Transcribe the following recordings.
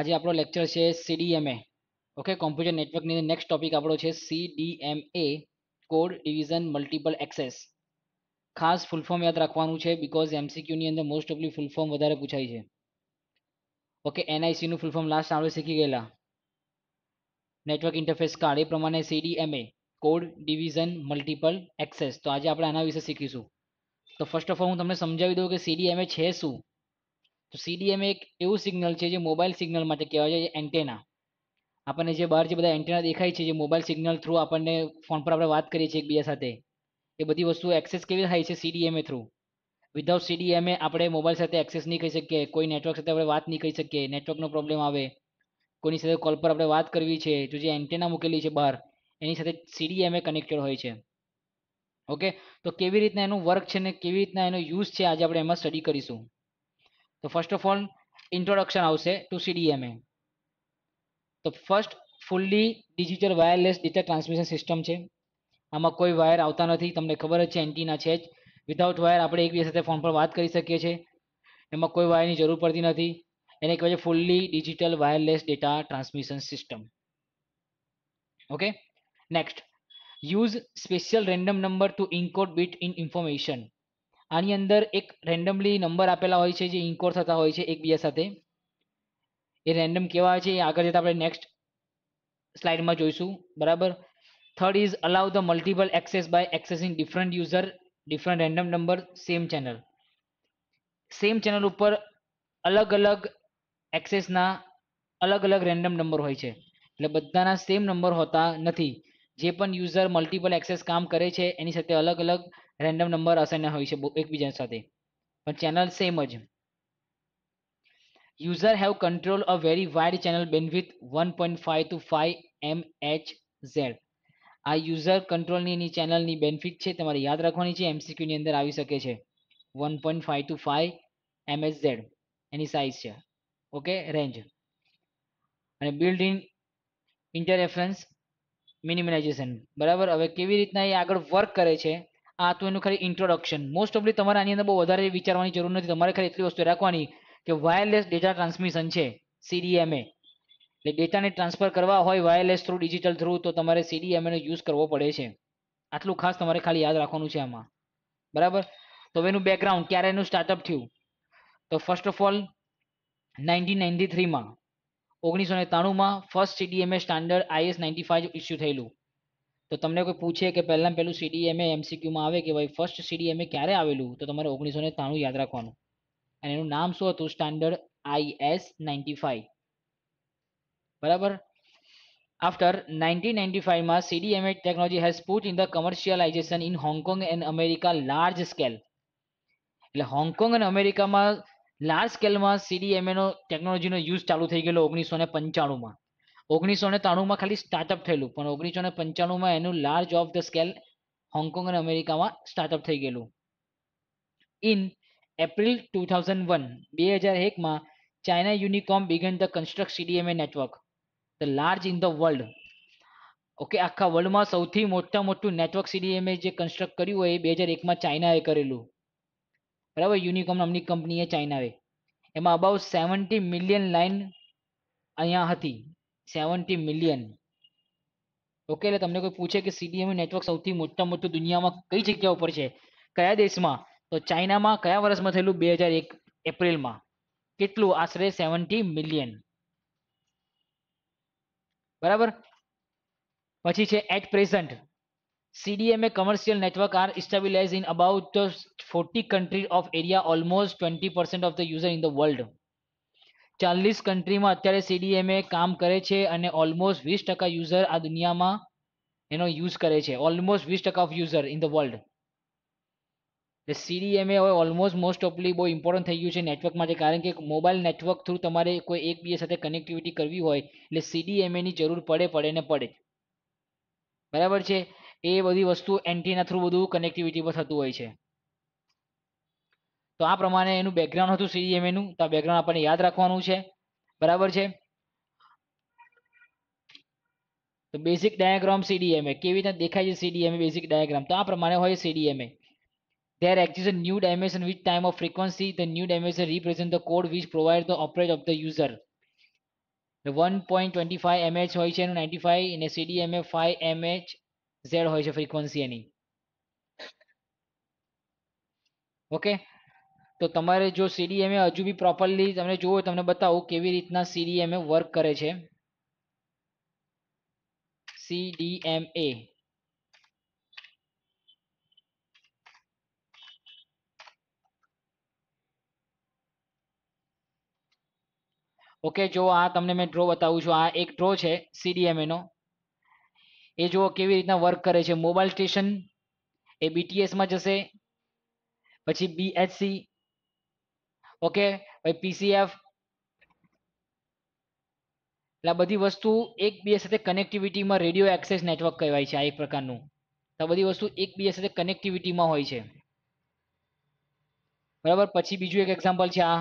આજે આપણો લેક્ચર છે સીડીએમએ ઓકે કોમ્પ્યુટર નેટવર્કની નેક્સ્ટ ટોપિક આપણો છે CDMA code division multiple access ખાસ ફૂલ ફોર્મ યાદ રાખવાનું છે બીકોઝ એમસીક્યુની અંદર મોસ્ટ ઓફલી ફૂલ ફોર્મ વધારે પૂછાય છે ઓકે એનઆઈસીનું ફૂલ ફોર્મ લાસ્ટ આપણે શીખી ગયેલા નેટવર્ક ઇન્ટરફેસ કાર્ડ એ પ્રમાણે CDMA code division multiple access તો આજે આપણે આના વિશે શીખીશું તો ફર્સ્ટ ઓફ ઓલ હું તમને સમજાવી દઉં કે સીડીએમએ છે શું તો સીડીએમ એક એવું સિગ્નલ છે જે મોબાઈલ સિગ્નલ માટે કહેવાય છે એન્ટેના આપણને જે બહાર જે બધા એન્ટેના દેખાય છે જે મોબાઈલ સિગ્નલ થ્રુ આપણને ફોન પર આપણે વાત કરીએ છીએ એકબીજા સાથે એ બધી વસ્તુ એક્સેસ કેવી થાય છે સીડીએમએ થ્રુ વિધાઉટ સીડીએમએ આપણે મોબાઈલ સાથે એક્સેસ નહીં કરી શકીએ કોઈ નેટવર્ક સાથે આપણે વાત નહીં કરી શકીએ નેટવર્કનો પ્રોબ્લેમ આવે કોઈની સાથે કોલ પર આપણે વાત કરવી છે તો જે એન્ટેના મૂકેલી છે બહાર એની સાથે સીડીએમએ કનેક્ટેડ હોય છે ઓકે તો કેવી રીતના એનું વર્ક છે ને કેવી રીતના એનો યુઝ છે આજે આપણે એમાં સ્ટડી કરીશું તો ફર્સ્ટ ઓફ ઓલ ઇન્ટ્રોડક્શન આવશે ટુ સીડીએમએ તો first fully digital wireless data transmission system છે આમાં કોઈ વાયર આવતા નથી તમને ખબર જ છે એન્ટીના છે જ વિધાઉટ વાયર આપણે એકબીજા સાથે ફોન પર વાત કરી શકીએ છીએ એમાં કોઈ વાયરની જરૂર પડતી નથી એને કહેવાય છે fully digital wireless data transmission system okay next use special random number to encode bit in information આની અંદર એક રેન્ડમલી નંબર આપેલા હોય છે જે ઇન્કોર થતા હોય છે એકબીજા સાથે એ રેન્ડમ કેવા છે એ આગળ જતા આપણે નેક્સ્ટ સ્લાઇડમાં જોઈશું બરાબર third is allow the multiple access by accessing different user different random number same channel same channel ઉપર અલગ અલગ એક્સેસના અલગ અલગ રેન્ડમ નંબર હોય છે એટલે બધાના સેમ નંબર હોતા નથી જે પણ યુઝર મલ્ટિપલ એક્સેસ કામ કરે છે એની સાથે અલગ અલગ રેન્ડમ નંબર અસાઇન હોય છે એકબીજા સાથે પણ ચેનલ સેમ જ user have control a very wide channel bandwidth one point five two five M H Z આ યુઝર કંટ્રોલની એની ચેનલની બેનિફિટ છે તમારે યાદ રાખવાની છે એમસીક્યુની અંદર આવી શકે છે one point five two five MS Z એની સાઇઝ છે ઓકે રેન્જ અને બિલ્ડ ઇન ઇન્ટરરેફરન્સ મિનિમલાઇઝેશન બરાબર હવે કેવી રીતના એ આગળ વર્ક કરે છે આ તો એનું ખાલી ઇન્ટ્રોડક્શન મોસ્ટ ઓફલી તમારે આની અંદર બહુ વધારે વિચારવાની જરૂર નથી તમારે ખાલી એટલી વસ્તુ રાખવાની કે વાયરલેસ ડેટા ટ્રાન્સમિશન છે સીડીએમએ એટલે ડેટાને ટ્રાન્સફર કરવા હોય વાયરલેસ થ્રુ ડિજિટલ થ્રુ તો તમારે સીડીએમએનો યુઝ કરવો પડે છે આટલું ખાસ તમારે ખાલી યાદ રાખવાનું છે આમાં બરાબર તો એનું બેકગ્રાઉન્ડ ક્યારે એનું સ્ટાર્ટઅપ થયું તો first of all nineteen ninety થ્રીમાં ઓગણીસો ને ત્રાણુંમાં first CDMA standard IS ninety five issue થયેલું તો તમને કોઈ પૂછે કે પહેલાં પહેલું સીડીએમએ એમસીક્યુમાં આવે કે ભાઈ ફર્સ્ટ સીડીએમએ ક્યારે આવેલું તો તમારે ઓગણીસો ને ત્રાણું યાદ રાખવાનું અને એનું નામ શું હતું સ્ટાન્ડર્ડ આઈએસ નાઇન્ટી ફાઇવ બરાબર આફ્ટર નાઇન્ટીન નાઇન્ટી ફાઇવમાં CDMA technology has put in the commercialisation in Hong Kong and America large scale એટલે હોંગકોંગ અને અમેરિકામાં લાર્જ સ્કેલમાં સીડીએમએનો ટેકનોલોજીનો યુઝ ચાલુ થઈ ગયેલો ઓગણીસો ને પંચાણુંમાં ઓગણીસો ને ત્રાણુંમાં ખાલી સ્ટાર્ટઅપ થયેલું પણ ઓગણીસો ને પંચાણુંમાં એનું large of the scale Hong અને અમેરિકામાં સ્ટાર્ટઅપ થઈ ગયેલું in April two thousand one બે હજાર એકમાં China Unicom began the construct CDMA network the large in the world okay આખા વર્લ્ડમાં સૌથી મોટા મોટું નેટવર્ક સીડીએમએ જે કન્સ્ટ્રક્ટ કર્યું હોય એ બે હજાર એકમાં ચાઇનાએ કરેલું બરાબર યુનિકોમ નામની કંપની એ ચાઇનાએ એમાં અબાઉટ સેવન્ટી મિલિયન લાઇન અહીંયા હતી સેવન્ટી મિલિયન ઓકે એટલે તમને કોઈ પૂછે કે સીડીએમએ નેટવર્ક સૌથી મોટા મોટું દુનિયામાં કઈ જગ્યા ઉપર છે કયા દેશમાં તો ચાઇનામાં કયા વર્ષમાં થયેલું બે હજાર એક એપ્રિલમાં કેટલું આશરે સેવન્ટી મિલિયન બરાબર પછી છે at present CDMA commercial network are established in about 40 countries of area, almost 20% of the user in the world. ચાલીસ કન્ટ્રીમાં અત્યારે સીડીએમએ કામ કરે છે અને ઓલમોસ્ટ વીસ ટકા યુઝર આ દુનિયામાં એનો યુઝ કરે છે ઓલમોસ્ટ વીસ ટકા of user in the world એટલે સીડીએમએ હવે ઓલમોસ્ટ મોસ્ટ ઓફલી બહુ ઇમ્પોર્ટન્ટ થઈ ગયું છે નેટવર્ક માટે કારણ કે મોબાઈલ નેટવર્ક થ્રુ તમારે કોઈ એકબીજા સાથે કનેક્ટિવિટી કરવી હોય એટલે સીડીએમએની જરૂર પડે પડે ને પડે બરાબર છે એ બધી વસ્તુ એન્ટીના થ્રુ બધું કનેક્ટિવિટી પર થતું હોય છે તો આ પ્રમાણે એનું બેકગ્રાઉન્ડ હતું સીડીએમએનું તો આ બેકગ્રાઉન્ડ આપણને યાદ રાખવાનું છે બરાબર છે તો બેઝિક ડાયાગ્રામ સીડીએમએ કેવી રીતે દેખાય છે સીડીએમએ બેઝિક ડાયાગ્રામ તો આ પ્રમાણે હોય CDMA There exists a new dimension which time of frequency. The new dimension represents the code which provides of the user one user. The 1.25 MH હોય છે એનું 95 અને સીડીએમએ 5 એમએચ ઝેડ હોય છે ફ્રીક્વન્સી એની ઓકે તો તમારે જો સીડીએમએ હજુ બી પ્રોપરલી તમને જોવો તમને બતાવું કેવી રીતના સીડીએમએ વર્ક કરે છે સીડીએમએ ઓકે જો આ તમને મેં ડ્રો બતાવું છું આ એક ડ્રો છે સીડીએમએ નો એ જુઓ કેવી રીતના વર્ક કરે છે મોબાઈલ સ્ટેશન એ બીટીએસમાં જશે પછી બીએચસી ઓકે પછી પીસીએફ એટલે બધી વસ્તુ એકબીજા સાથે કનેક્ટિવિટીમાં રેડિયો એક્સેસ નેટવર્ક કહેવાય છે આ એક પ્રકારનું તો બધી વસ્તુ એકબીજા સાથે કનેક્ટિવિટીમાં હોય છે બરાબર પછી બીજું એક એક્ઝામ્પલ છે આ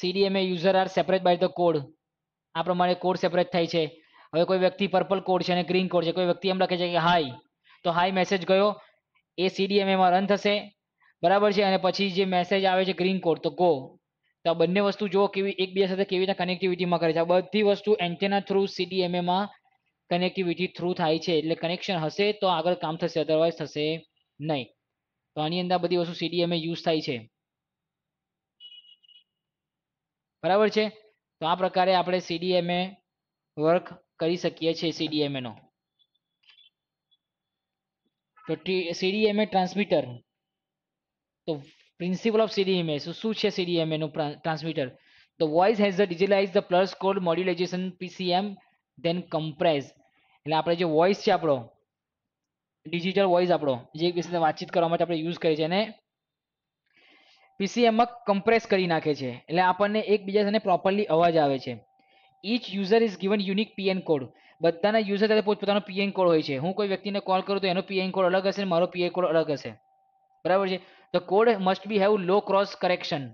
CDMA user are separate by the code આ પ્રમાણે કોડ સેપરેટ થાય છે હવે કોઈ વ્યક્તિ પર્પલ કોડ છે અને ગ્રીન કોડ છે કોઈ વ્યક્તિ એમ લખે છે કે હાઈ તો હાઈ મેસેજ ગયો એ સીડીએમએમાં રન થશે બરાબર છે અને પછી જે મેસેજ આવે છે ગ્રીન કોડ તો ગો તો આ બંને વસ્તુ જો કેવી એકબીજા સાથે કેવી રીતે કનેક્ટિવિટીમાં કરે છે આ બધી વસ્તુ એન્ટેના થ્રુ સીડીએમએમાં કનેક્ટિવિટી થ્રુ થાય છે એટલે કનેક્શન હશે તો આગળ કામ થશે અધરવાઇઝ થશે નહીં તો આની અંદર બધી વસ્તુ સીડીએમએ યુઝ થાય છે બરાબર છે તો આ પ્રકારે આપણે સીડીએમએ વર્ક કરી શકીએ છીએ સીડીએમએ નો તો સીડીએમએ ટ્રાન્સમીટર તો પ્રિન્સિપલ ઓફ સીડીએમએ શું શું છે સીડીએમએનું ટ્રાન્સમીટર તો voice has the digitalise the pulse code modulation PCM then compress એટલે આપણે જે વોઇસ છે આપણો ડિજિટલ વોઇસ આપણો જે એક વાતચીત કરવા માટે આપણે યુઝ કરીએ છીએ અને પીસીએમમાં કમ્પ્રેસ કરી નાખે છે એટલે આપણને એકબીજા સાથે પ્રોપરલી અવાજ આવે છે each user is given unique PN code બધાના યુઝર સાથે પોતપોતાનો પીએન કોડ હોય છે હું કોઈ વ્યક્તિને કોલ કરું તો એનો પીએન કોડ અલગ હશે મારો પીએન કોડ અલગ હશે બરાબર છે તો code must be have low cross correction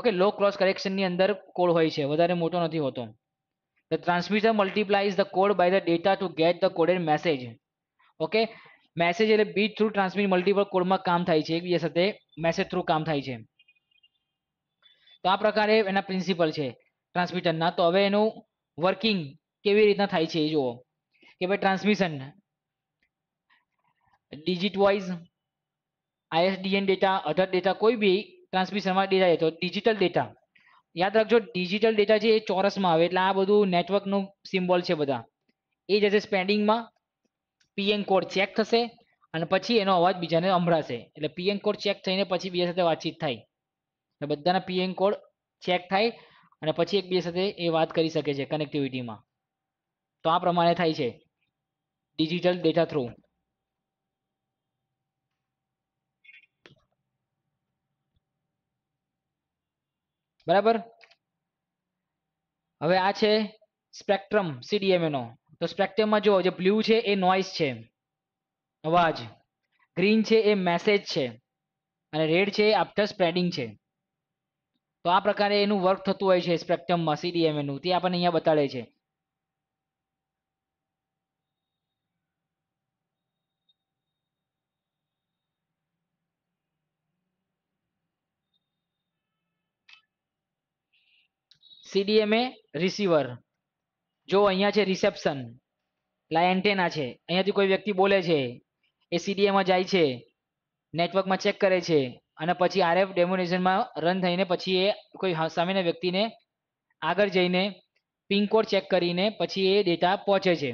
okay low cross કરેક્શનની અંદર કોડ હોય છે વધારે મોટો નથી હોતો the transmitter multiplies the code by the data to get the coded message okay message એટલે બીટ થ્રુ ટ્રાન્સમિટ મલ્ટીપલ કોડમાં કામ થાય છે એકબીજા સાથે મેસેજ થ્રુ કામ થાય છે તો આ પ્રકારે એના પ્રિન્સિપલ છે ટ્રાન્સમિટરના તો હવે એનું વર્કિંગ કેવી રીતના થાય છે એ જુઓ કે ભાઈ transmission digit wise ISDN data other data કોઈ બી ટ્રાન્સમિશનમાં ડેટા તો ડિજિટલ ડેટા યાદ રાખજો ડિજિટલ ડેટા છે એ ચોરસમાં આવે એટલે આ બધું નેટવર્કનું સિમ્બોલ છે બધા એ જશે સ્પેન્ડિંગમાં પીએન કોડ ચેક થશે અને પછી એનો અવાજ બીજાને સંભળાશે એટલે પીએન કોડ ચેક થઈને પછી બીજા સાથે વાતચીત થાય એટલે બધાના પીએન કોડ ચેક થાય અને પછી એકબીજા સાથે એ વાત કરી શકે છે કનેક્ટિવિટીમાં તો આ પ્રમાણે થાય છે ડિજિટલ ડેટા થ્રુ બરાબર હવે આ છે સ્પેક્ટ્રમ સીડીએમએનો તો સ્પેક્ટ્રમમાં જુઓ જે બ્લુ છે એ નોઇઝ છે અવાજ ગ્રીન છે એ મેસેજ છે અને રેડ છે એ આફ્ટર સ્પ્રેડિંગ છે તો આ પ્રકારે એનું વર્ક થતું હોય છે સ્પેક્ટ્રમમાં સીડીએમએનું તે આપણને અહીંયા બતાડે છે સીડીએમએ રિસીવર જો અહીંયા છે રિસેપ્શન લા એન્ટેના છે અહીંયાથી કોઈ વ્યક્તિ બોલે છે એ સીડીએમાં જાય છે નેટવર્કમાં ચેક કરે છે અને પછી આરએફ ડેમોનેશનમાં રન થઈને પછી એ કોઈ સામેના વ્યક્તિને આગળ જઈને પિનકોડ ચેક કરીને પછી એ ડેટા પહોંચે છે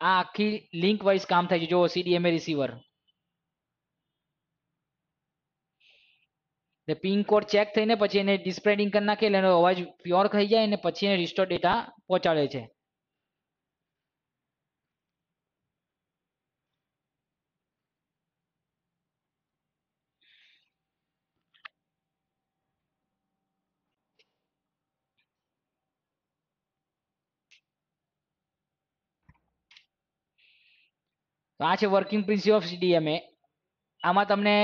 આ આખી લિંક વાઇઝ કામ થાય છે જો સીડીએમએ રિસીવર એટલે પિન કોડ ચેક થઈને પછી એને ડિસ્પ્રેડિંગ કરી નાખે એટલે એનો અવાજ પ્યોર થઈ જાય અને પછી એને રિસ્ટોર ડેટા પહોંચાડે છે તો આ છે વર્કિંગ પ્રિન્સિપલ ઓફ સીડીએમએ આમાં તમને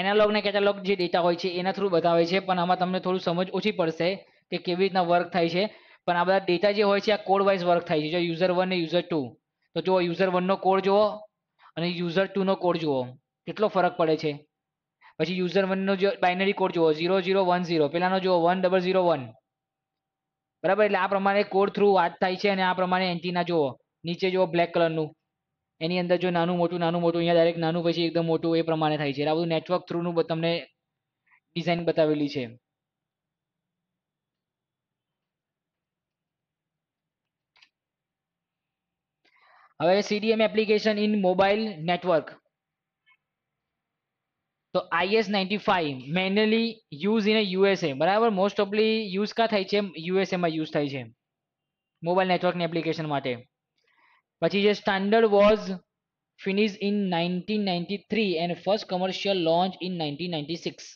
એનાલોગ ને કેટલોગ જે ડેટા હોય છે એના થ્રુ બતાવે છે પણ આમાં તમને થોડું સમજ ઓછી પડશે કે કેવી રીતના વર્ક થાય છે પણ આ બધા ડેટા જે હોય છે આ કોડ વાઇઝ વર્ક થાય છે જો યુઝર વન ને યુઝર ટુ તો જુઓ યુઝર વનનો કોડ જુઓ અને યુઝર ટુનો કોડ જુઓ કેટલો ફરક પડે છે પછી યુઝર વનનો જો બાઇનરી કોડ જુઓ ઝીરો ઝીરો વન ઝીરો પેલાનો જુઓ વન ડબલ ઝીરો વન બરાબર એટલે આ પ્રમાણે કોડ થ્રુ વાત થાય છે અને આ પ્રમાણે એન્ટીના જુઓ નીચે જુઓ બ્લેક કલરનું એની અંદર જો નાનું મોટું નાનું મોટું અહીંયા ડાયરેક્ટ નાનું પછી એકદમ મોટું એ પ્રમાણે થાય છે આ બધું નેટવર્ક થ્રુનું તમને ડિઝાઇન બતાવેલી છે હવે CDM application in mobile network તો IS ninety five manually use in USA બરાબર મોસ્ટ ઓફલી યુઝ ક્યાં થાય છે યુએસએમાં યુઝ થાય છે મોબાઈલ નેટવર્કની એપ્લિકેશન માટે પછી જે standard was finish in nineteen ninety three and first commercial launch in nineteen ninety six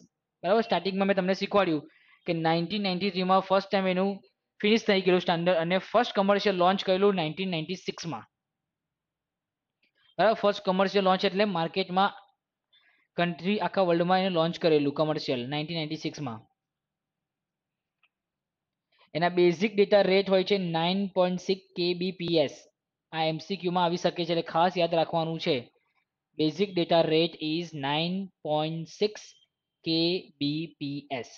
બરાબર સ્ટાર્ટિંગમાં મેં તમને શીખવાડ્યું કે નાઇન્ટીન નાઇન્ટી થ્રીમાં ફર્સ્ટ ટાઈમ એનું ફિનિશ થઈ ગયેલું સ્ટાન્ડર્ડ અને ફર્સ્ટ કમર્શિયલ લોન્ચ કરેલું નાઇન્ટીન નાઇન્ટી સિક્સમાં બરાબર ફર્સ્ટ કમર્શિયલ લોન્ચ એટલે માર્કેટમાં કન્ટ્રી આખા વર્લ્ડમાં એને લોન્ચ કરેલું કમર્શિયલ નાઇન્ટીન નાઇન્ટી સિક્સમાં એના બેઝિક ડેટા રેટ હોય છે નાઇન પોઈન્ટ સિક્સ કેબીપીએસ આ એમસીક્યુમાં આવી શકે છે એટલે ખાસ યાદ રાખવાનું છે basic data rate is nine point six K BPS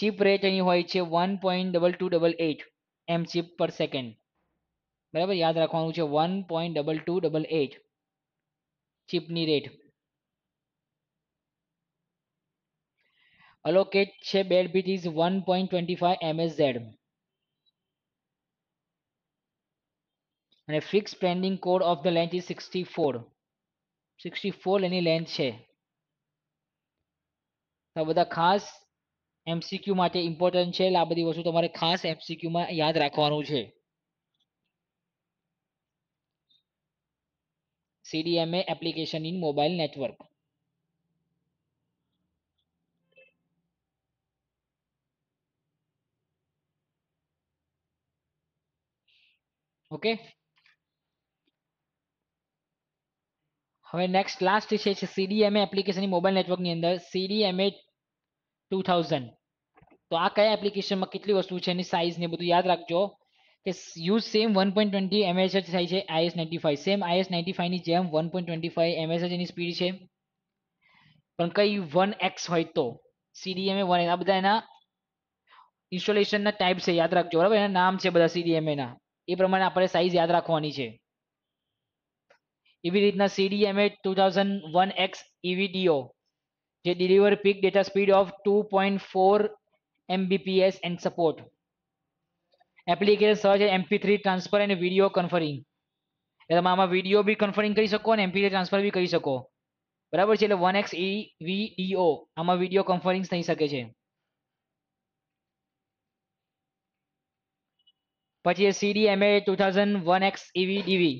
chip rate એની હોય છે one point double two double eight M chip પર સેકન્ડ બરાબર યાદ રાખવાનું છે one point double two double eight ચીપની રેટ અલોકેટ છે bad bit is one point twenty five MS Z અને fix pending code of the length is sixty four sixty four એની લેન્થ છે આ બધા ખાસ એમસીક્યુ માટે ઇમ્પોર્ટન્ટ છે આ બધી વસ્તુ તમારે ખાસ એમસીક્યુમાં યાદ રાખવાનું છે CDMA application in mobile network okay હવે નેક્સ્ટ લાસ્ટ છે સીડીએમએ એપ્લિકેશનની મોબાઈલ નેટવર્કની અંદર સીડીએમએ ટુ થાઉઝન્ડ તો આ કયા એપ્લિકેશનમાં કેટલી વસ્તુ છે એની સાઇઝ ને બધું યાદ રાખજો કે use same one point twenty MH થાય છે IS ninety five same IS ninety ફાઈવની જેમ one point twenty five MH એની સ્પીડ છે પણ કઈ વન એક્સ હોય તો સીડીએમએ વન આ બધા એના ઇન્સ્ટોલેશનના ટાઈપ છે યાદ રાખજો બરાબર એના નામ છે બધા સીડીએમએના એ પ્રમાણે આપણે સાઇઝ યાદ રાખવાની છે એવી રીતના CDMA two thousand one X EVDO જે deliver peak data speed of two point four Mbps and support application search MP three transfer and video conferring એટલે તમે આમાં વિડીયો બી કન્ફરિંગ કરી શકો અને એમપી ટ્રાન્સફર બી કરી શકો બરાબર છે એટલે વન એક્સ ઈ વીડીઓ આમાં વિડીયો કન્ફરિંગ થઈ શકે છે પછી એ CDMA two thousand one X EV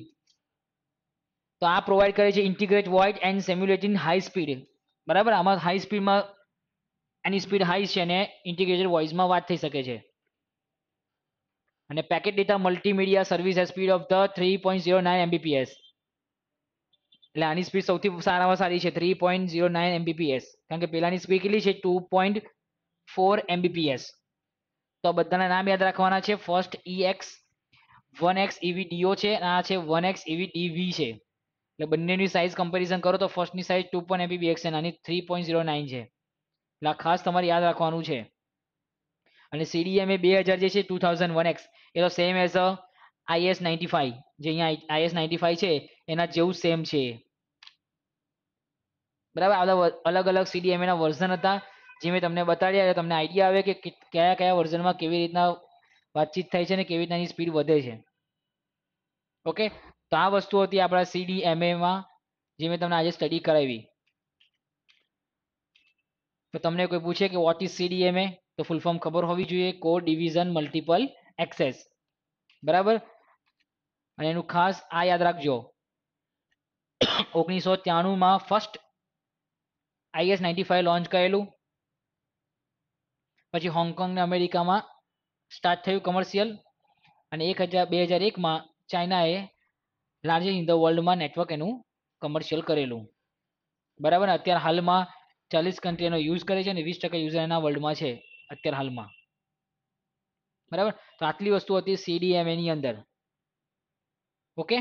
તો આ પ્રોવાઈડ કરે છે integrate void and simulating high speed બરાબર આમાં હાઈ સ્પીડમાં એની સ્પીડ હાઈ છે અને ઇન્ટિગ્રેટેડ વોઇસમાં વાત થઈ શકે છે અને packet data multimedia service speed of the three point zero nine Mbps એટલે આની સ્પીડ સૌથી સારામાં સારી છે three point zero nine Mbps કારણ કે પેલાની સ્પીડ કેટલી છે ટુ પોઈન્ટ ફોર એમબીપીએસ તો બધાના નામ યાદ રાખવાના છે first E X one X EVDO છે અને આ છે વન એક્સ ઈવી ડીવી છે એટલે બંનેની સાઇઝ કમ્પેરિઝન કરો તો ફર્સ્ટની સાઇઝ ટુ પોઈન્ટ એમબીબીએક્સ છે આની થ્રી પોઈન્ટ ઝીરો નાઇન છે એટલે ખાસ તમારે યાદ રાખવાનું છે અને સીડીએમ એ બે હજાર જે છે ટુ થાઉઝન્ડ વન એક્સ એ તો same as a IS ninety five જે અહીંયા આઈએસ નાઇન્ટી ફાઈવ છે એના જેવું સેમ છે બરાબર આ બધા અલગ અલગ સીડીએમ એના વર્ઝન હતા જે મેં તમને બતાડ્યા તમને આઈડિયા આવે કે કયા કયા વર્ઝનમાં કેવી રીતના વાતચીત થાય છે અને કેવી રીતના એની સ્પીડ વધે છે ઓકે તો આ વસ્તુ હતી આપણા સીડી એમએમાં જે મેં તમને આજે સ્ટડી કરાવી તો તમને કોઈ પૂછે કે વોટ ઇઝ સીડીએમએ તો ફૂલ ફોર્મ ખબર હોવી જોઈએ કો ડિવિઝન મલ્ટિપલ એક્સેસ બરાબર અને એનું ખાસ આ યાદ રાખજો ઓગણીસો ત્રાણુંમાં first IS ninety five launch કરેલું પછી હોંગકોંગ ને અમેરિકામાં સ્ટાર્ટ થયું કમર્શિયલ અને એક હજાર બે હજાર એકમાં ચાઇનાએ લાર્જેસ્ટ ઇન ધ વર્લ્ડમાં નેટવર્ક એનું કમર્શિયલ કરેલું બરાબર અત્યારે હાલમાં ચાલીસ કન્ટ્રી એનો યુઝ કરે છે અને વીસ ટકા યુઝર એના વર્લ્ડમાં છે અત્યાર હાલમાં બરાબર તો આટલી વસ્તુ હતી સીડીએમએની અંદર ઓકે